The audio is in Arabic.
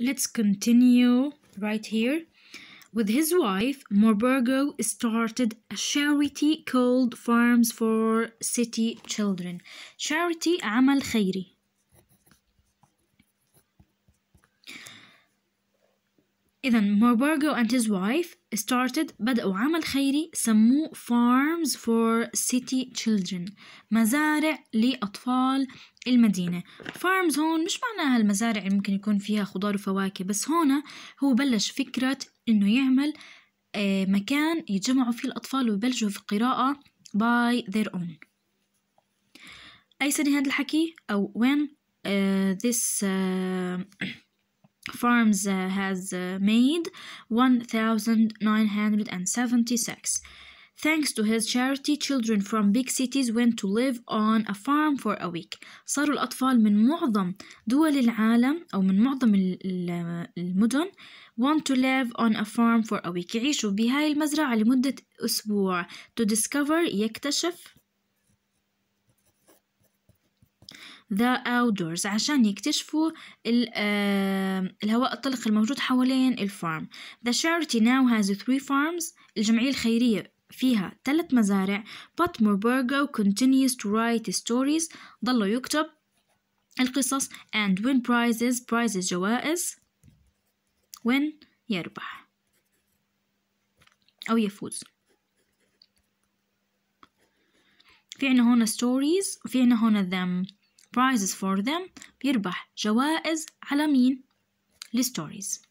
let's continue right here. With his wife, Morbergo started a charity called Farms for City Children. Charity عمل خيري. إذا Marburgo and his wife started بدأوا عمل خيري سموه Farms for City Children مزارع لأطفال المدينة Farms هون مش معناها المزارع اللي ممكن يكون فيها خضار وفواكه بس هون هو بلش فكرة إنه يعمل آه، مكان يتجمعوا فيه الأطفال ويبلشوا في القراءة by their own أي سنة هذا الحكي أو when uh, this uh, farms uh, has uh, made 1976 Thanks to his charity, children from big cities went to live on a farm for a week. صاروا الأطفال من معظم دول العالم أو من معظم المدن want to live on a farm for a week. يعيشوا بهاي المزرعة لمدة أسبوع to discover يكتشف the outdoors عشان يكتشفوا آه، الهواء الطلق الموجود حوالين الفارم The charity now has three farms الجمعية الخيرية فيها ثلاث مزارع but بورغو continues to write stories ضلوا يكتب القصص and win prizes prizes جوائز win يربح أو يفوز في عنا هون stories وفي عنا هون them prizes for them بيربح جوائز على مين؟ الستوريز